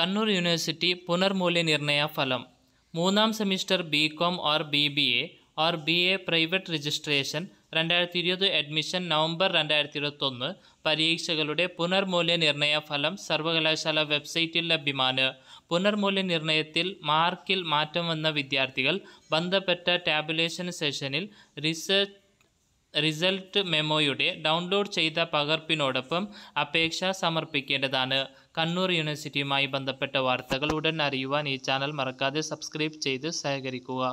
Kannur university പുനർമൂല്യനിർണയ ഫലം മൂന്നാം semester B Com or B B A or B A private registration രണ്ടായിരത്തി ഇരുപത് അഡ്മിഷൻ നവംബർ രണ്ടായിരത്തി ഇരുപത്തൊന്ന് പരീക്ഷകളുടെ പുനർമൂല്യനിർണയ ഫലം സർവകലാശാല വെബ്സൈറ്റിൽ ലഭ്യമാണ് പുനർമൂല്യനിർണയത്തിൽ മാർക്കിൽ മാറ്റം വന്ന വിദ്യാർത്ഥികൾ ബന്ധപ്പെട്ട ടാബുലേഷൻ സെഷനിൽ റിസർച്ച് റിസൾട്ട് മെമ്മോയുടെ ഡൗൺലോഡ് ചെയ്ത പകർപ്പിനോടൊപ്പം അപേക്ഷ സമർപ്പിക്കേണ്ടതാണ് കണ്ണൂർ യൂണിവേഴ്സിറ്റിയുമായി ബന്ധപ്പെട്ട വാർത്തകൾ ഉടൻ അറിയുവാൻ ഈ ചാനൽ മറക്കാതെ സബ്സ്ക്രൈബ് ചെയ്ത് സഹകരിക്കുക